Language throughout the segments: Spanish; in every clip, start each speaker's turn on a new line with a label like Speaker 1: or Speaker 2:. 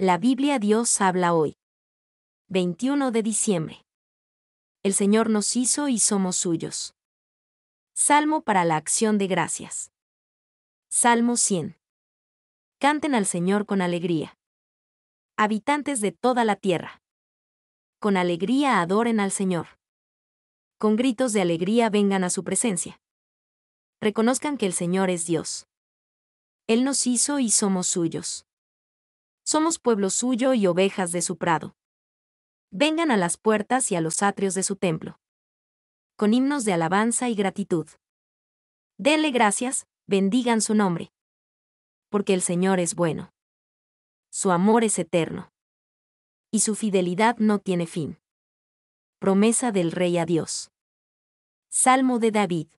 Speaker 1: La Biblia Dios habla hoy. 21 de diciembre. El Señor nos hizo y somos suyos. Salmo para la acción de gracias. Salmo 100. Canten al Señor con alegría. Habitantes de toda la tierra. Con alegría adoren al Señor. Con gritos de alegría vengan a su presencia. Reconozcan que el Señor es Dios. Él nos hizo y somos suyos somos pueblo suyo y ovejas de su prado. Vengan a las puertas y a los atrios de su templo. Con himnos de alabanza y gratitud. Denle gracias, bendigan su nombre. Porque el Señor es bueno. Su amor es eterno. Y su fidelidad no tiene fin. Promesa del Rey a Dios. Salmo de David.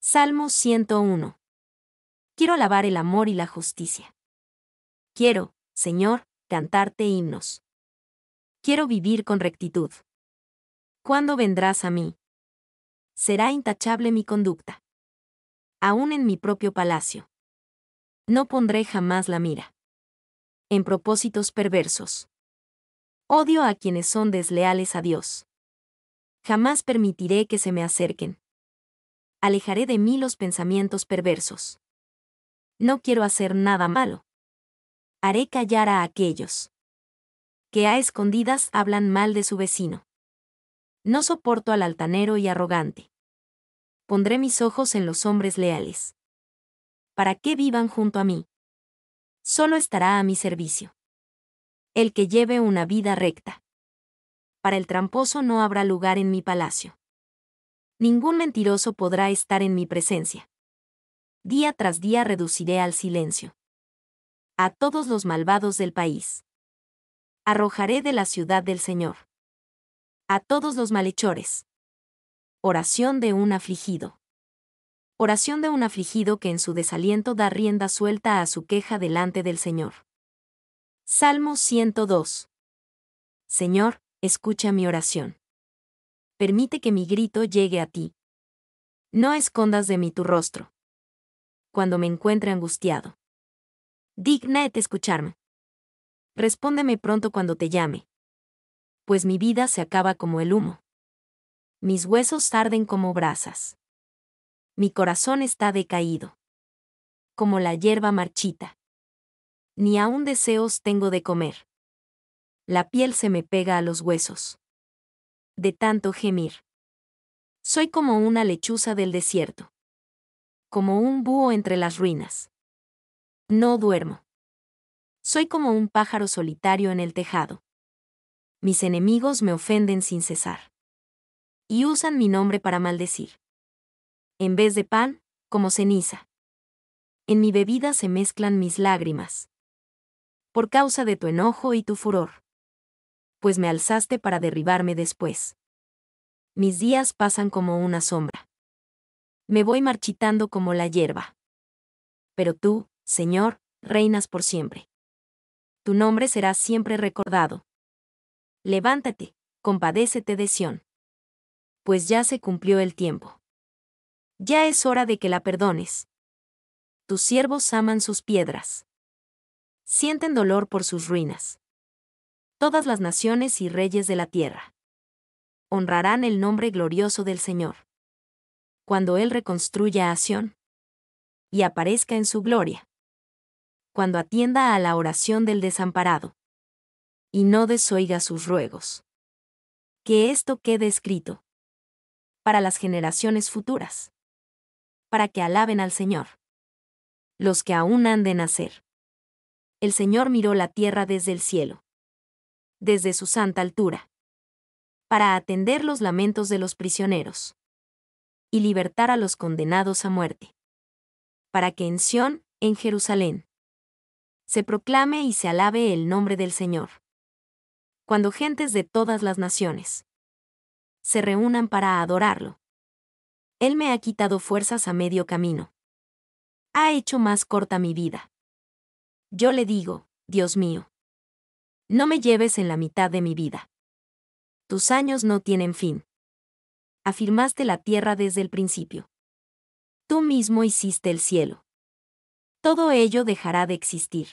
Speaker 1: Salmo 101. Quiero alabar el amor y la justicia. Quiero, Señor, cantarte himnos. Quiero vivir con rectitud. ¿Cuándo vendrás a mí? Será intachable mi conducta. Aún en mi propio palacio. No pondré jamás la mira. En propósitos perversos. Odio a quienes son desleales a Dios. Jamás permitiré que se me acerquen. Alejaré de mí los pensamientos perversos. No quiero hacer nada malo haré callar a aquellos que a escondidas hablan mal de su vecino. No soporto al altanero y arrogante. Pondré mis ojos en los hombres leales. Para qué vivan junto a mí. Solo estará a mi servicio. El que lleve una vida recta. Para el tramposo no habrá lugar en mi palacio. Ningún mentiroso podrá estar en mi presencia. Día tras día reduciré al silencio a todos los malvados del país. Arrojaré de la ciudad del Señor. A todos los malhechores. Oración de un afligido. Oración de un afligido que en su desaliento da rienda suelta a su queja delante del Señor. Salmo 102. Señor, escucha mi oración. Permite que mi grito llegue a ti. No escondas de mí tu rostro. Cuando me encuentre angustiado digna escucharme. Respóndeme pronto cuando te llame. Pues mi vida se acaba como el humo. Mis huesos arden como brasas. Mi corazón está decaído. Como la hierba marchita. Ni aún deseos tengo de comer. La piel se me pega a los huesos. De tanto gemir. Soy como una lechuza del desierto. Como un búho entre las ruinas. No duermo. Soy como un pájaro solitario en el tejado. Mis enemigos me ofenden sin cesar. Y usan mi nombre para maldecir. En vez de pan, como ceniza. En mi bebida se mezclan mis lágrimas. Por causa de tu enojo y tu furor. Pues me alzaste para derribarme después. Mis días pasan como una sombra. Me voy marchitando como la hierba. Pero tú, Señor, reinas por siempre. Tu nombre será siempre recordado. Levántate, compadécete de Sión. Pues ya se cumplió el tiempo. Ya es hora de que la perdones. Tus siervos aman sus piedras. Sienten dolor por sus ruinas. Todas las naciones y reyes de la tierra honrarán el nombre glorioso del Señor. Cuando Él reconstruya a Sión y aparezca en su gloria cuando atienda a la oración del desamparado. Y no desoiga sus ruegos. Que esto quede escrito. Para las generaciones futuras. Para que alaben al Señor. Los que aún han de nacer. El Señor miró la tierra desde el cielo. Desde su santa altura. Para atender los lamentos de los prisioneros. Y libertar a los condenados a muerte. Para que en Sión, en Jerusalén, se proclame y se alabe el nombre del Señor. Cuando gentes de todas las naciones se reúnan para adorarlo. Él me ha quitado fuerzas a medio camino. Ha hecho más corta mi vida. Yo le digo, Dios mío, no me lleves en la mitad de mi vida. Tus años no tienen fin. Afirmaste la tierra desde el principio. Tú mismo hiciste el cielo todo ello dejará de existir.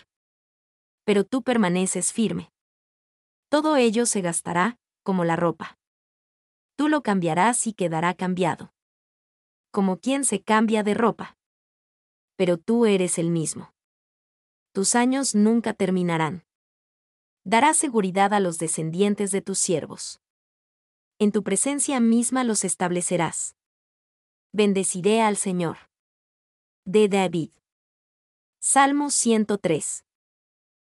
Speaker 1: Pero tú permaneces firme. Todo ello se gastará, como la ropa. Tú lo cambiarás y quedará cambiado. Como quien se cambia de ropa. Pero tú eres el mismo. Tus años nunca terminarán. Darás seguridad a los descendientes de tus siervos. En tu presencia misma los establecerás. Bendeciré al Señor. De David. Salmo 103.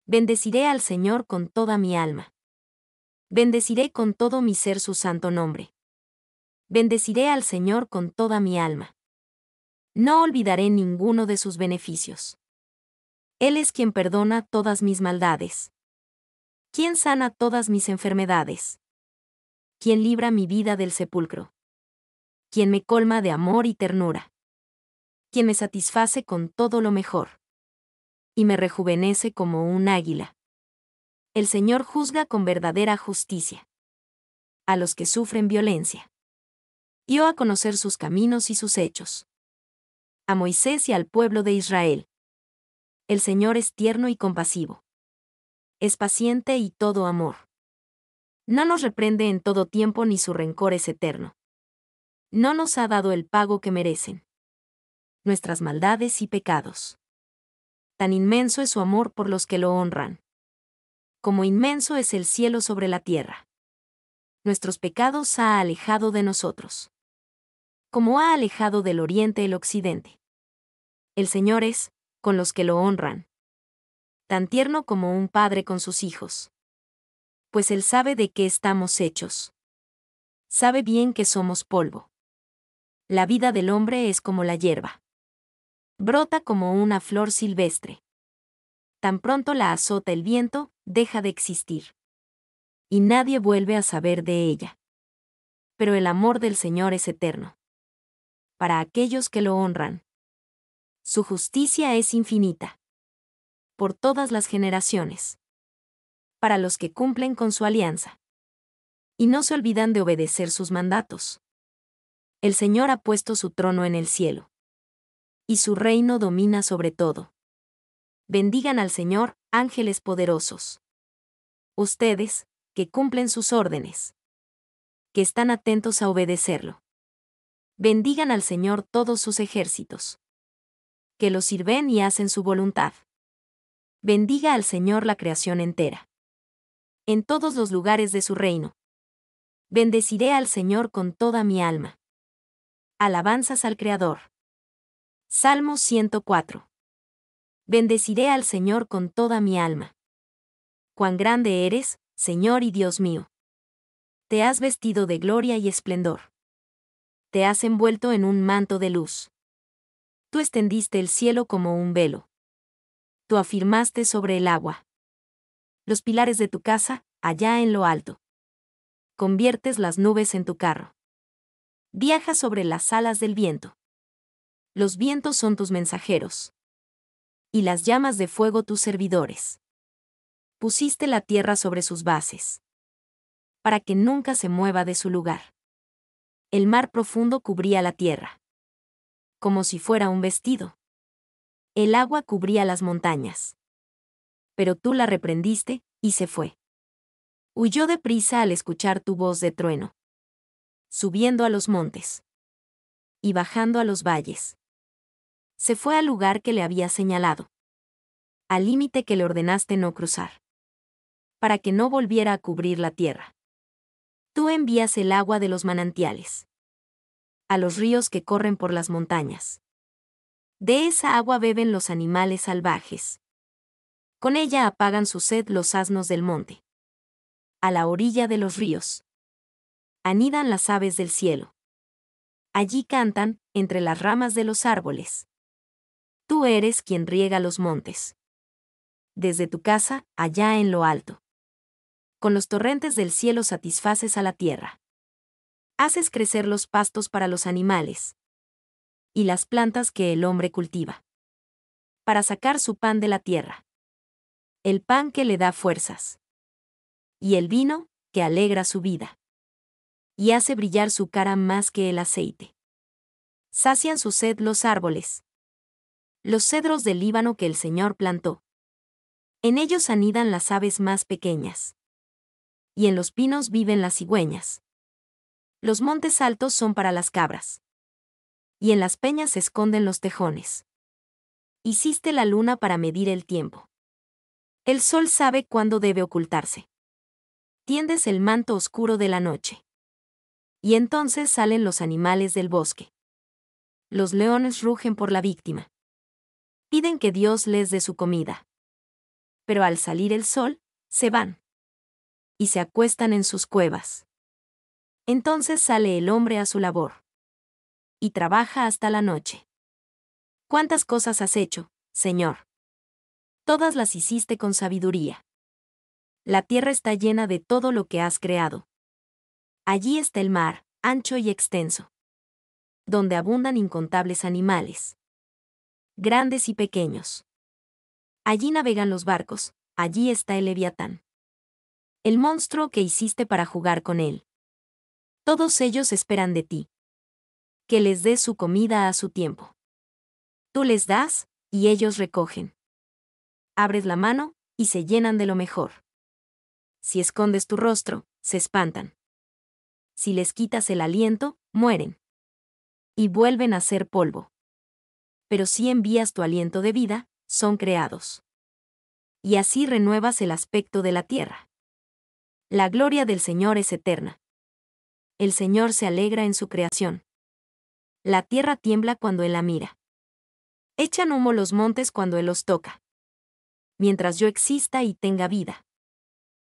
Speaker 1: Bendeciré al Señor con toda mi alma. Bendeciré con todo mi ser su santo nombre. Bendeciré al Señor con toda mi alma. No olvidaré ninguno de sus beneficios. Él es quien perdona todas mis maldades. Quien sana todas mis enfermedades. Quien libra mi vida del sepulcro. Quien me colma de amor y ternura. Quien me satisface con todo lo mejor y me rejuvenece como un águila. El Señor juzga con verdadera justicia a los que sufren violencia. Dio a conocer sus caminos y sus hechos. A Moisés y al pueblo de Israel. El Señor es tierno y compasivo. Es paciente y todo amor. No nos reprende en todo tiempo ni su rencor es eterno. No nos ha dado el pago que merecen. Nuestras maldades y pecados tan inmenso es su amor por los que lo honran. Como inmenso es el cielo sobre la tierra. Nuestros pecados ha alejado de nosotros. Como ha alejado del oriente el occidente. El Señor es, con los que lo honran. Tan tierno como un padre con sus hijos. Pues Él sabe de qué estamos hechos. Sabe bien que somos polvo. La vida del hombre es como la hierba. Brota como una flor silvestre. Tan pronto la azota el viento, deja de existir. Y nadie vuelve a saber de ella. Pero el amor del Señor es eterno. Para aquellos que lo honran. Su justicia es infinita. Por todas las generaciones. Para los que cumplen con su alianza. Y no se olvidan de obedecer sus mandatos. El Señor ha puesto su trono en el cielo y su reino domina sobre todo. Bendigan al Señor, ángeles poderosos. Ustedes, que cumplen sus órdenes. Que están atentos a obedecerlo. Bendigan al Señor todos sus ejércitos. Que lo sirven y hacen su voluntad. Bendiga al Señor la creación entera. En todos los lugares de su reino. Bendeciré al Señor con toda mi alma. Alabanzas al Creador. Salmo 104. Bendeciré al Señor con toda mi alma. Cuán grande eres, Señor y Dios mío. Te has vestido de gloria y esplendor. Te has envuelto en un manto de luz. Tú extendiste el cielo como un velo. Tú afirmaste sobre el agua. Los pilares de tu casa, allá en lo alto. Conviertes las nubes en tu carro. Viaja sobre las alas del viento los vientos son tus mensajeros. Y las llamas de fuego tus servidores. Pusiste la tierra sobre sus bases. Para que nunca se mueva de su lugar. El mar profundo cubría la tierra. Como si fuera un vestido. El agua cubría las montañas. Pero tú la reprendiste, y se fue. Huyó deprisa al escuchar tu voz de trueno. Subiendo a los montes y bajando a los valles. Se fue al lugar que le había señalado. Al límite que le ordenaste no cruzar. Para que no volviera a cubrir la tierra. Tú envías el agua de los manantiales. A los ríos que corren por las montañas. De esa agua beben los animales salvajes. Con ella apagan su sed los asnos del monte. A la orilla de los ríos. Anidan las aves del cielo allí cantan, entre las ramas de los árboles. Tú eres quien riega los montes. Desde tu casa, allá en lo alto. Con los torrentes del cielo satisfaces a la tierra. Haces crecer los pastos para los animales. Y las plantas que el hombre cultiva. Para sacar su pan de la tierra. El pan que le da fuerzas. Y el vino, que alegra su vida y hace brillar su cara más que el aceite. Sacian su sed los árboles. Los cedros del Líbano que el Señor plantó. En ellos anidan las aves más pequeñas. Y en los pinos viven las cigüeñas. Los montes altos son para las cabras. Y en las peñas se esconden los tejones. Hiciste la luna para medir el tiempo. El sol sabe cuándo debe ocultarse. Tiendes el manto oscuro de la noche. Y entonces salen los animales del bosque. Los leones rugen por la víctima. Piden que Dios les dé su comida. Pero al salir el sol, se van. Y se acuestan en sus cuevas. Entonces sale el hombre a su labor. Y trabaja hasta la noche. ¿Cuántas cosas has hecho, Señor? Todas las hiciste con sabiduría. La tierra está llena de todo lo que has creado. Allí está el mar, ancho y extenso, donde abundan incontables animales, grandes y pequeños. Allí navegan los barcos, allí está el leviatán, el monstruo que hiciste para jugar con él. Todos ellos esperan de ti, que les des su comida a su tiempo. Tú les das, y ellos recogen. Abres la mano, y se llenan de lo mejor. Si escondes tu rostro, se espantan si les quitas el aliento, mueren. Y vuelven a ser polvo. Pero si envías tu aliento de vida, son creados. Y así renuevas el aspecto de la tierra. La gloria del Señor es eterna. El Señor se alegra en su creación. La tierra tiembla cuando Él la mira. Echan humo los montes cuando Él los toca. Mientras yo exista y tenga vida.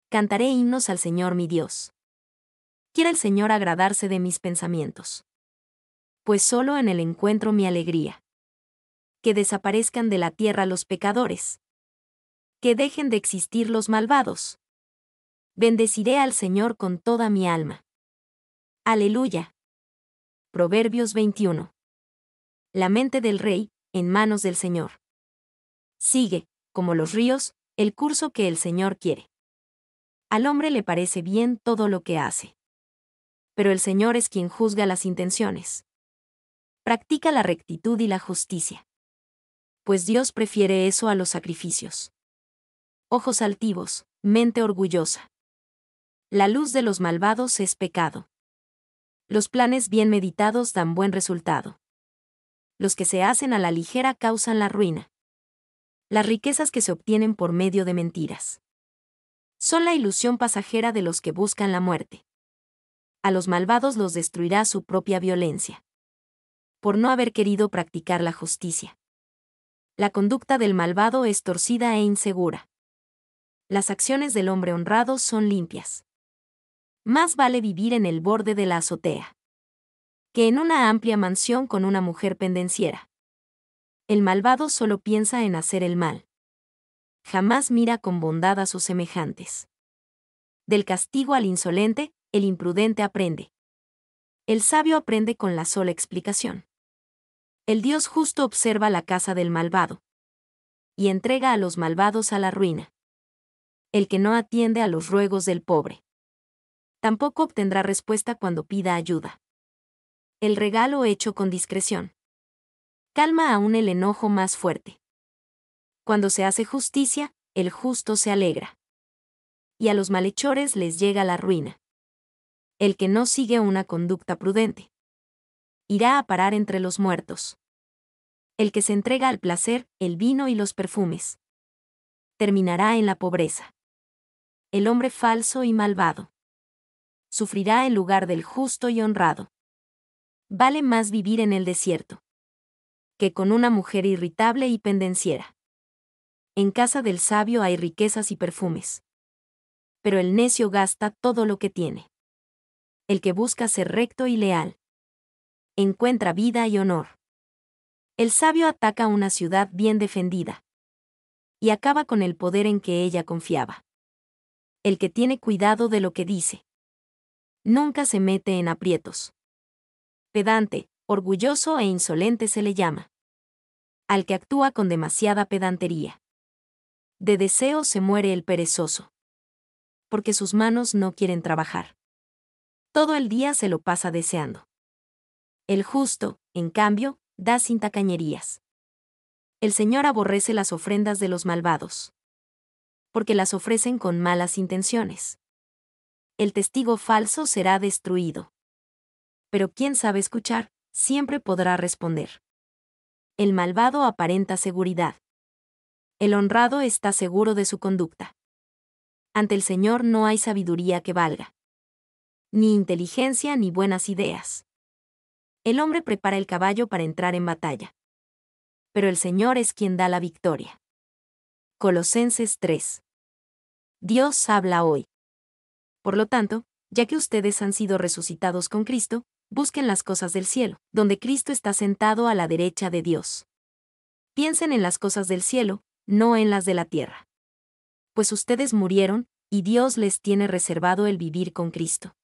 Speaker 1: Cantaré himnos al Señor mi Dios quiera el Señor agradarse de mis pensamientos. Pues solo en el encuentro mi alegría. Que desaparezcan de la tierra los pecadores. Que dejen de existir los malvados. Bendeciré al Señor con toda mi alma. Aleluya. Proverbios 21. La mente del rey, en manos del Señor. Sigue, como los ríos, el curso que el Señor quiere. Al hombre le parece bien todo lo que hace pero el Señor es quien juzga las intenciones. Practica la rectitud y la justicia. Pues Dios prefiere eso a los sacrificios. Ojos altivos, mente orgullosa. La luz de los malvados es pecado. Los planes bien meditados dan buen resultado. Los que se hacen a la ligera causan la ruina. Las riquezas que se obtienen por medio de mentiras. Son la ilusión pasajera de los que buscan la muerte a los malvados los destruirá su propia violencia. Por no haber querido practicar la justicia. La conducta del malvado es torcida e insegura. Las acciones del hombre honrado son limpias. Más vale vivir en el borde de la azotea que en una amplia mansión con una mujer pendenciera. El malvado solo piensa en hacer el mal. Jamás mira con bondad a sus semejantes. Del castigo al insolente, el imprudente aprende. El sabio aprende con la sola explicación. El Dios justo observa la casa del malvado y entrega a los malvados a la ruina. El que no atiende a los ruegos del pobre tampoco obtendrá respuesta cuando pida ayuda. El regalo hecho con discreción calma aún el enojo más fuerte. Cuando se hace justicia, el justo se alegra. Y a los malhechores les llega la ruina el que no sigue una conducta prudente. Irá a parar entre los muertos. El que se entrega al placer, el vino y los perfumes. Terminará en la pobreza. El hombre falso y malvado. Sufrirá en lugar del justo y honrado. Vale más vivir en el desierto. Que con una mujer irritable y pendenciera. En casa del sabio hay riquezas y perfumes. Pero el necio gasta todo lo que tiene el que busca ser recto y leal. Encuentra vida y honor. El sabio ataca una ciudad bien defendida. Y acaba con el poder en que ella confiaba. El que tiene cuidado de lo que dice. Nunca se mete en aprietos. Pedante, orgulloso e insolente se le llama. Al que actúa con demasiada pedantería. De deseo se muere el perezoso. Porque sus manos no quieren trabajar todo el día se lo pasa deseando. El justo, en cambio, da sin tacañerías. El Señor aborrece las ofrendas de los malvados. Porque las ofrecen con malas intenciones. El testigo falso será destruido. Pero quien sabe escuchar, siempre podrá responder. El malvado aparenta seguridad. El honrado está seguro de su conducta. Ante el Señor no hay sabiduría que valga ni inteligencia ni buenas ideas. El hombre prepara el caballo para entrar en batalla. Pero el Señor es quien da la victoria. Colosenses 3. Dios habla hoy. Por lo tanto, ya que ustedes han sido resucitados con Cristo, busquen las cosas del cielo, donde Cristo está sentado a la derecha de Dios. Piensen en las cosas del cielo, no en las de la tierra. Pues ustedes murieron, y Dios les tiene reservado el vivir con Cristo.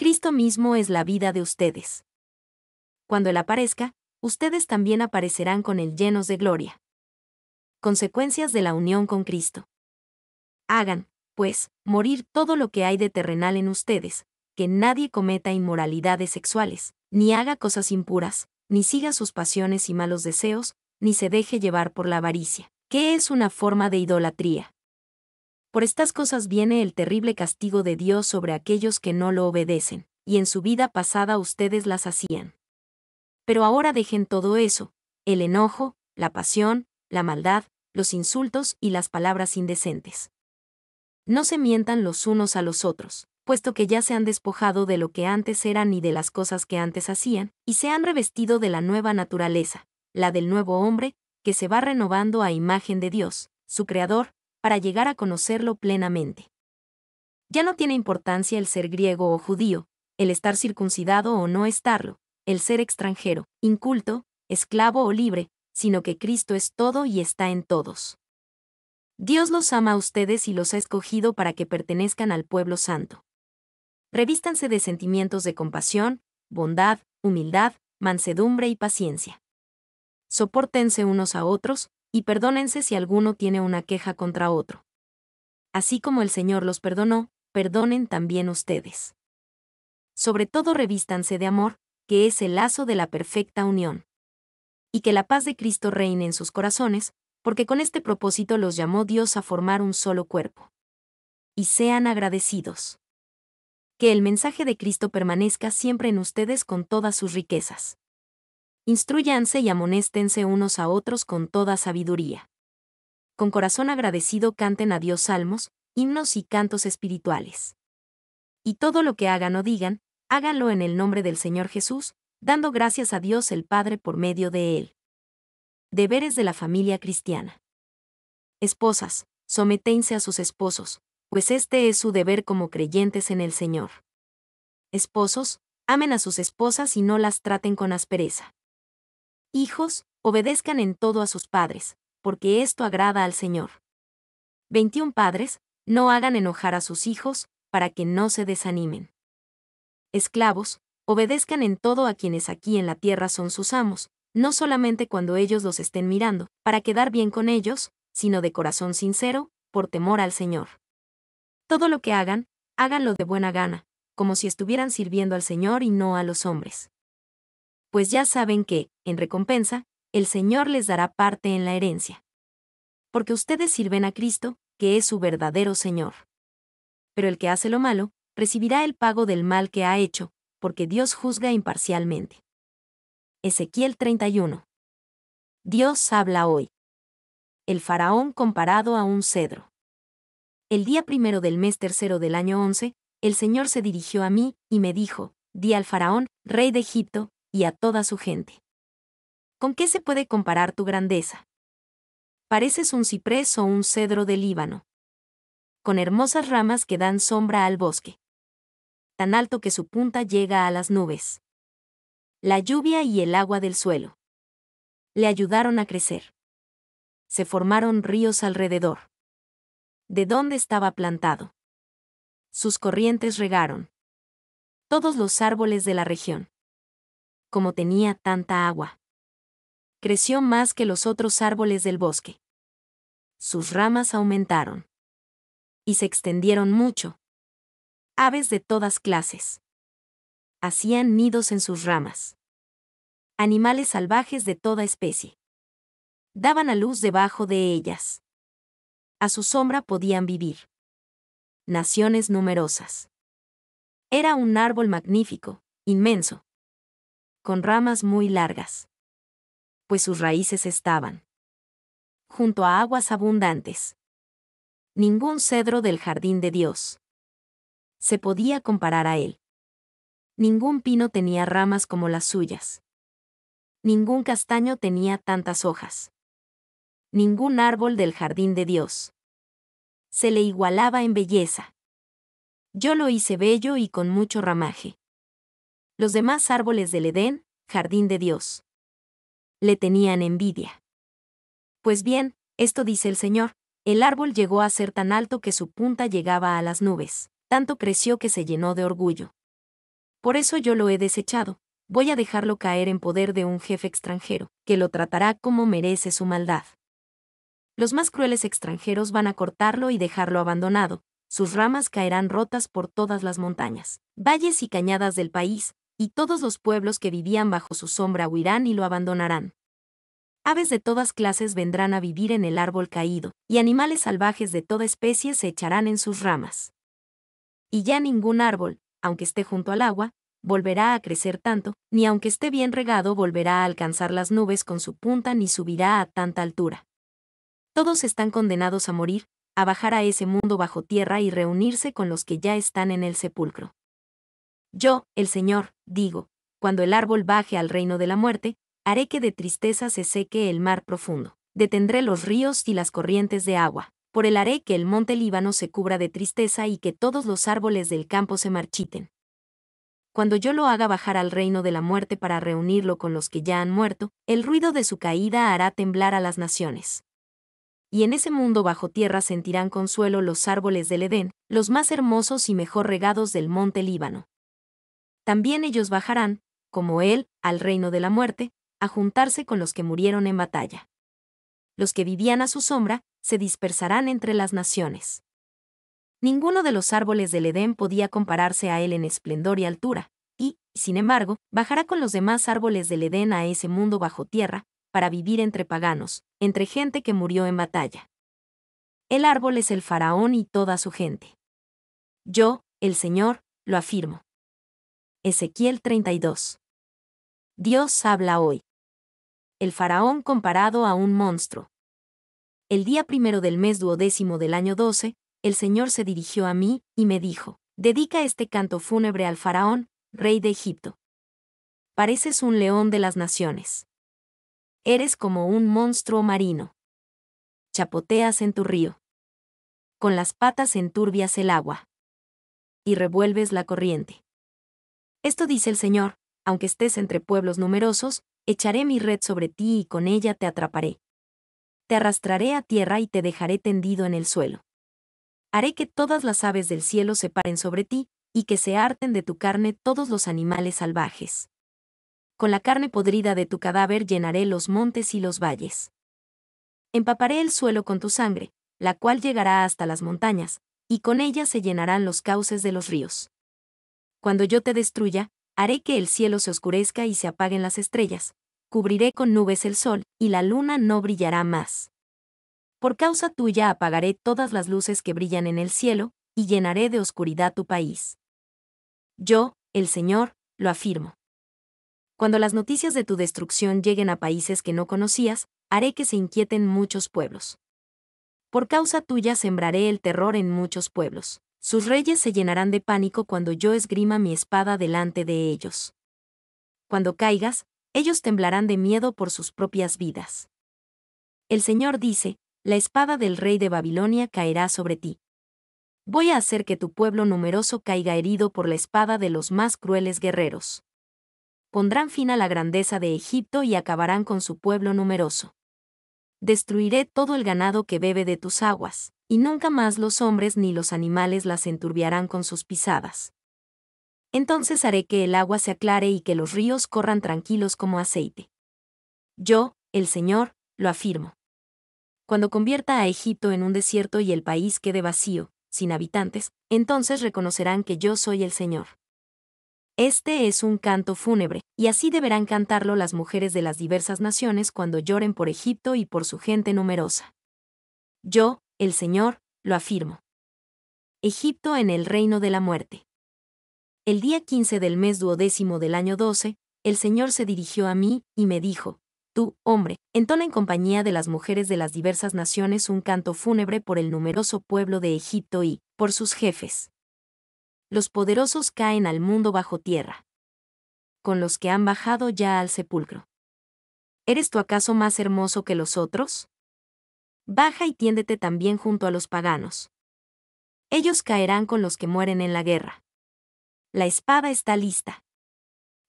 Speaker 1: Cristo mismo es la vida de ustedes. Cuando Él aparezca, ustedes también aparecerán con Él llenos de gloria. Consecuencias de la unión con Cristo. Hagan, pues, morir todo lo que hay de terrenal en ustedes, que nadie cometa inmoralidades sexuales, ni haga cosas impuras, ni siga sus pasiones y malos deseos, ni se deje llevar por la avaricia, que es una forma de idolatría. Por estas cosas viene el terrible castigo de Dios sobre aquellos que no lo obedecen, y en su vida pasada ustedes las hacían. Pero ahora dejen todo eso, el enojo, la pasión, la maldad, los insultos y las palabras indecentes. No se mientan los unos a los otros, puesto que ya se han despojado de lo que antes eran y de las cosas que antes hacían, y se han revestido de la nueva naturaleza, la del nuevo hombre, que se va renovando a imagen de Dios, su Creador, para llegar a conocerlo plenamente. Ya no tiene importancia el ser griego o judío, el estar circuncidado o no estarlo, el ser extranjero, inculto, esclavo o libre, sino que Cristo es todo y está en todos. Dios los ama a ustedes y los ha escogido para que pertenezcan al pueblo santo. Revístanse de sentimientos de compasión, bondad, humildad, mansedumbre y paciencia. Sopórtense unos a otros, y perdónense si alguno tiene una queja contra otro. Así como el Señor los perdonó, perdonen también ustedes. Sobre todo revístanse de amor, que es el lazo de la perfecta unión. Y que la paz de Cristo reine en sus corazones, porque con este propósito los llamó Dios a formar un solo cuerpo. Y sean agradecidos. Que el mensaje de Cristo permanezca siempre en ustedes con todas sus riquezas instruyanse y amonéstense unos a otros con toda sabiduría. Con corazón agradecido canten a Dios salmos, himnos y cantos espirituales. Y todo lo que hagan o digan, háganlo en el nombre del Señor Jesús, dando gracias a Dios el Padre por medio de Él. Deberes de la familia cristiana. Esposas, sometense a sus esposos, pues este es su deber como creyentes en el Señor. Esposos, amen a sus esposas y no las traten con aspereza. Hijos, obedezcan en todo a sus padres, porque esto agrada al Señor. 21 Padres, no hagan enojar a sus hijos, para que no se desanimen. Esclavos, obedezcan en todo a quienes aquí en la tierra son sus amos, no solamente cuando ellos los estén mirando, para quedar bien con ellos, sino de corazón sincero, por temor al Señor. Todo lo que hagan, háganlo de buena gana, como si estuvieran sirviendo al Señor y no a los hombres. Pues ya saben que, en recompensa, el Señor les dará parte en la herencia. Porque ustedes sirven a Cristo, que es su verdadero Señor. Pero el que hace lo malo, recibirá el pago del mal que ha hecho, porque Dios juzga imparcialmente. Ezequiel 31. Dios habla hoy. El faraón comparado a un cedro. El día primero del mes tercero del año 11, el Señor se dirigió a mí y me dijo, di al faraón, rey de Egipto, y a toda su gente. ¿Con qué se puede comparar tu grandeza? Pareces un ciprés o un cedro del Líbano. Con hermosas ramas que dan sombra al bosque. Tan alto que su punta llega a las nubes. La lluvia y el agua del suelo. Le ayudaron a crecer. Se formaron ríos alrededor. De dónde estaba plantado. Sus corrientes regaron. Todos los árboles de la región. Como tenía tanta agua creció más que los otros árboles del bosque. Sus ramas aumentaron. Y se extendieron mucho. Aves de todas clases. Hacían nidos en sus ramas. Animales salvajes de toda especie. Daban a luz debajo de ellas. A su sombra podían vivir. Naciones numerosas. Era un árbol magnífico, inmenso. Con ramas muy largas pues sus raíces estaban junto a aguas abundantes. Ningún cedro del jardín de Dios se podía comparar a él. Ningún pino tenía ramas como las suyas. Ningún castaño tenía tantas hojas. Ningún árbol del jardín de Dios se le igualaba en belleza. Yo lo hice bello y con mucho ramaje. Los demás árboles del Edén, jardín de Dios, le tenían envidia. Pues bien, esto dice el Señor, el árbol llegó a ser tan alto que su punta llegaba a las nubes, tanto creció que se llenó de orgullo. Por eso yo lo he desechado, voy a dejarlo caer en poder de un jefe extranjero, que lo tratará como merece su maldad. Los más crueles extranjeros van a cortarlo y dejarlo abandonado, sus ramas caerán rotas por todas las montañas, valles y cañadas del país, y todos los pueblos que vivían bajo su sombra huirán y lo abandonarán. Aves de todas clases vendrán a vivir en el árbol caído, y animales salvajes de toda especie se echarán en sus ramas. Y ya ningún árbol, aunque esté junto al agua, volverá a crecer tanto, ni aunque esté bien regado volverá a alcanzar las nubes con su punta ni subirá a tanta altura. Todos están condenados a morir, a bajar a ese mundo bajo tierra y reunirse con los que ya están en el sepulcro. Yo, el Señor, digo, cuando el árbol baje al reino de la muerte, haré que de tristeza se seque el mar profundo, detendré los ríos y las corrientes de agua, por el haré que el monte Líbano se cubra de tristeza y que todos los árboles del campo se marchiten. Cuando yo lo haga bajar al reino de la muerte para reunirlo con los que ya han muerto, el ruido de su caída hará temblar a las naciones. Y en ese mundo bajo tierra sentirán consuelo los árboles del Edén, los más hermosos y mejor regados del monte Líbano también ellos bajarán, como él, al reino de la muerte, a juntarse con los que murieron en batalla. Los que vivían a su sombra, se dispersarán entre las naciones. Ninguno de los árboles del Edén podía compararse a él en esplendor y altura, y, sin embargo, bajará con los demás árboles del Edén a ese mundo bajo tierra, para vivir entre paganos, entre gente que murió en batalla. El árbol es el faraón y toda su gente. Yo, el Señor, lo afirmo. Ezequiel 32. Dios habla hoy. El faraón comparado a un monstruo. El día primero del mes duodécimo del año 12, el Señor se dirigió a mí y me dijo, dedica este canto fúnebre al faraón, rey de Egipto. Pareces un león de las naciones. Eres como un monstruo marino. Chapoteas en tu río. Con las patas enturbias el agua. Y revuelves la corriente. Esto dice el Señor, aunque estés entre pueblos numerosos, echaré mi red sobre ti y con ella te atraparé. Te arrastraré a tierra y te dejaré tendido en el suelo. Haré que todas las aves del cielo se paren sobre ti, y que se harten de tu carne todos los animales salvajes. Con la carne podrida de tu cadáver llenaré los montes y los valles. Empaparé el suelo con tu sangre, la cual llegará hasta las montañas, y con ella se llenarán los cauces de los ríos. Cuando yo te destruya, haré que el cielo se oscurezca y se apaguen las estrellas, cubriré con nubes el sol, y la luna no brillará más. Por causa tuya apagaré todas las luces que brillan en el cielo, y llenaré de oscuridad tu país. Yo, el Señor, lo afirmo. Cuando las noticias de tu destrucción lleguen a países que no conocías, haré que se inquieten muchos pueblos. Por causa tuya sembraré el terror en muchos pueblos. Sus reyes se llenarán de pánico cuando yo esgrima mi espada delante de ellos. Cuando caigas, ellos temblarán de miedo por sus propias vidas. El Señor dice, la espada del rey de Babilonia caerá sobre ti. Voy a hacer que tu pueblo numeroso caiga herido por la espada de los más crueles guerreros. Pondrán fin a la grandeza de Egipto y acabarán con su pueblo numeroso destruiré todo el ganado que bebe de tus aguas, y nunca más los hombres ni los animales las enturbiarán con sus pisadas. Entonces haré que el agua se aclare y que los ríos corran tranquilos como aceite. Yo, el Señor, lo afirmo. Cuando convierta a Egipto en un desierto y el país quede vacío, sin habitantes, entonces reconocerán que yo soy el Señor. Este es un canto fúnebre, y así deberán cantarlo las mujeres de las diversas naciones cuando lloren por Egipto y por su gente numerosa. Yo, el Señor, lo afirmo. Egipto en el reino de la muerte. El día 15 del mes duodécimo del año 12, el Señor se dirigió a mí, y me dijo, Tú, hombre, entona en compañía de las mujeres de las diversas naciones un canto fúnebre por el numeroso pueblo de Egipto y, por sus jefes los poderosos caen al mundo bajo tierra. Con los que han bajado ya al sepulcro. ¿Eres tú acaso más hermoso que los otros? Baja y tiéndete también junto a los paganos. Ellos caerán con los que mueren en la guerra. La espada está lista.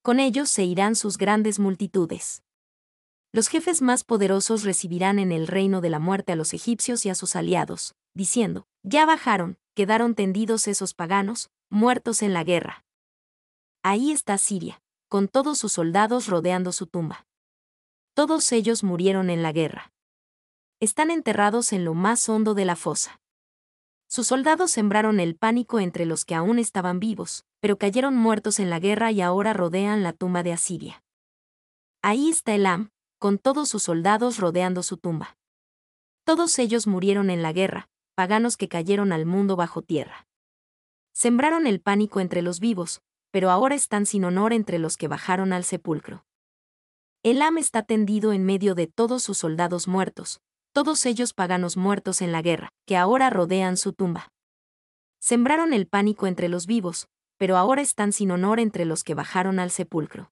Speaker 1: Con ellos se irán sus grandes multitudes. Los jefes más poderosos recibirán en el reino de la muerte a los egipcios y a sus aliados, diciendo, ya bajaron, quedaron tendidos esos paganos, muertos en la guerra. Ahí está Siria, con todos sus soldados rodeando su tumba. Todos ellos murieron en la guerra. Están enterrados en lo más hondo de la fosa. Sus soldados sembraron el pánico entre los que aún estaban vivos, pero cayeron muertos en la guerra y ahora rodean la tumba de Asiria. Ahí está Elam, con todos sus soldados rodeando su tumba. Todos ellos murieron en la guerra, paganos que cayeron al mundo bajo tierra. Sembraron el pánico entre los vivos, pero ahora están sin honor entre los que bajaron al sepulcro. El Elam está tendido en medio de todos sus soldados muertos, todos ellos paganos muertos en la guerra, que ahora rodean su tumba. Sembraron el pánico entre los vivos, pero ahora están sin honor entre los que bajaron al sepulcro.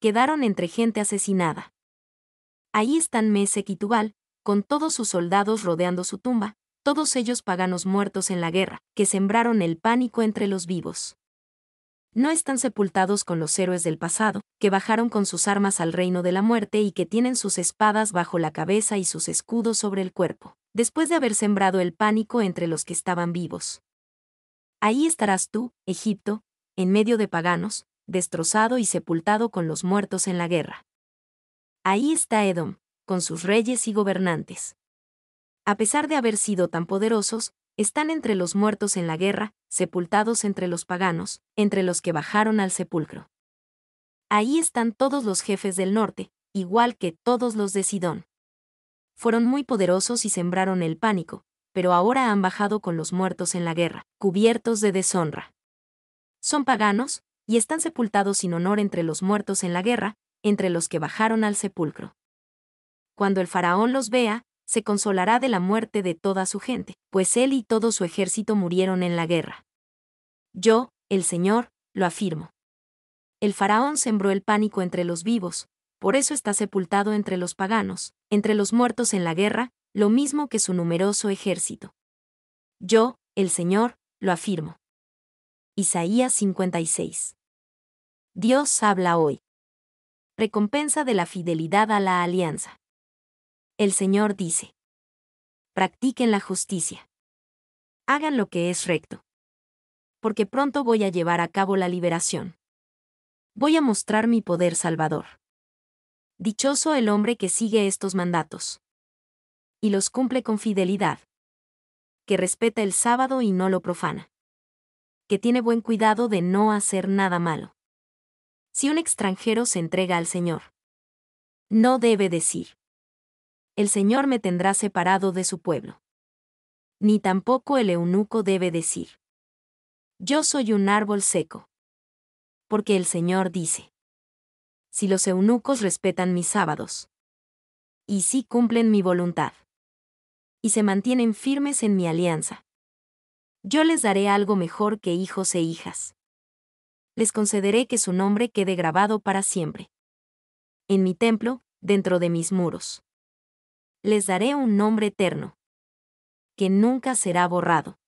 Speaker 1: Quedaron entre gente asesinada. Ahí están Mesec y Tubal, con todos sus soldados rodeando su tumba, todos ellos paganos muertos en la guerra, que sembraron el pánico entre los vivos. No están sepultados con los héroes del pasado, que bajaron con sus armas al reino de la muerte y que tienen sus espadas bajo la cabeza y sus escudos sobre el cuerpo, después de haber sembrado el pánico entre los que estaban vivos. Ahí estarás tú, Egipto, en medio de paganos, destrozado y sepultado con los muertos en la guerra. Ahí está Edom, con sus reyes y gobernantes a pesar de haber sido tan poderosos, están entre los muertos en la guerra, sepultados entre los paganos, entre los que bajaron al sepulcro. Ahí están todos los jefes del norte, igual que todos los de Sidón. Fueron muy poderosos y sembraron el pánico, pero ahora han bajado con los muertos en la guerra, cubiertos de deshonra. Son paganos, y están sepultados sin honor entre los muertos en la guerra, entre los que bajaron al sepulcro. Cuando el faraón los vea, se consolará de la muerte de toda su gente, pues él y todo su ejército murieron en la guerra. Yo, el Señor, lo afirmo. El faraón sembró el pánico entre los vivos, por eso está sepultado entre los paganos, entre los muertos en la guerra, lo mismo que su numeroso ejército. Yo, el Señor, lo afirmo. Isaías 56. Dios habla hoy. Recompensa de la fidelidad a la alianza. El Señor dice. Practiquen la justicia. Hagan lo que es recto. Porque pronto voy a llevar a cabo la liberación. Voy a mostrar mi poder salvador. Dichoso el hombre que sigue estos mandatos. Y los cumple con fidelidad. Que respeta el sábado y no lo profana. Que tiene buen cuidado de no hacer nada malo. Si un extranjero se entrega al Señor, no debe decir, el Señor me tendrá separado de su pueblo. Ni tampoco el eunuco debe decir, yo soy un árbol seco. Porque el Señor dice, si los eunucos respetan mis sábados, y si cumplen mi voluntad, y se mantienen firmes en mi alianza, yo les daré algo mejor que hijos e hijas. Les concederé que su nombre quede grabado para siempre. En mi templo, dentro de mis muros les daré un nombre eterno, que nunca será borrado.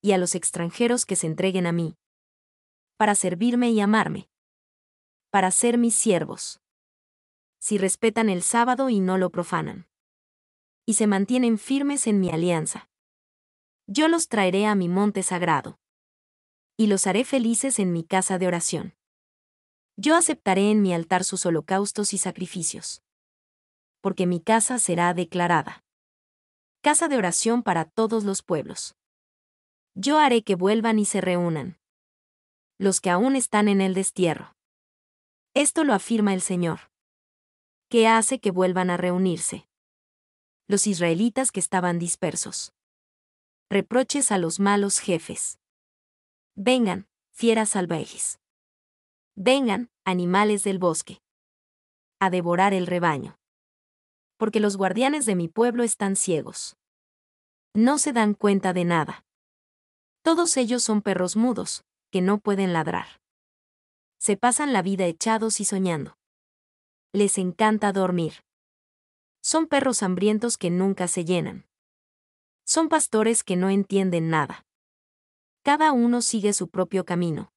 Speaker 1: Y a los extranjeros que se entreguen a mí, para servirme y amarme, para ser mis siervos, si respetan el sábado y no lo profanan, y se mantienen firmes en mi alianza. Yo los traeré a mi monte sagrado, y los haré felices en mi casa de oración. Yo aceptaré en mi altar sus holocaustos y sacrificios porque mi casa será declarada. Casa de oración para todos los pueblos. Yo haré que vuelvan y se reúnan. Los que aún están en el destierro. Esto lo afirma el Señor. ¿Qué hace que vuelvan a reunirse. Los israelitas que estaban dispersos. Reproches a los malos jefes. Vengan, fieras salvajes. Vengan, animales del bosque. A devorar el rebaño porque los guardianes de mi pueblo están ciegos. No se dan cuenta de nada. Todos ellos son perros mudos, que no pueden ladrar. Se pasan la vida echados y soñando. Les encanta dormir. Son perros hambrientos que nunca se llenan. Son pastores que no entienden nada. Cada uno sigue su propio camino.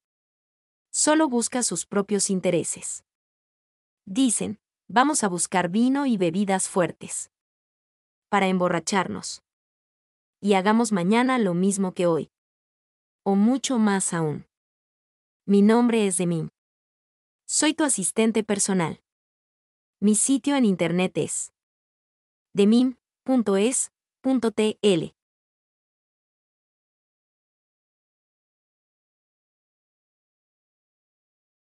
Speaker 1: Solo busca sus propios intereses. Dicen, Vamos a buscar vino y bebidas fuertes. Para emborracharnos. Y hagamos mañana lo mismo que hoy. O mucho más aún. Mi nombre es Demim. Soy tu asistente personal. Mi sitio en internet es demim.es.tl.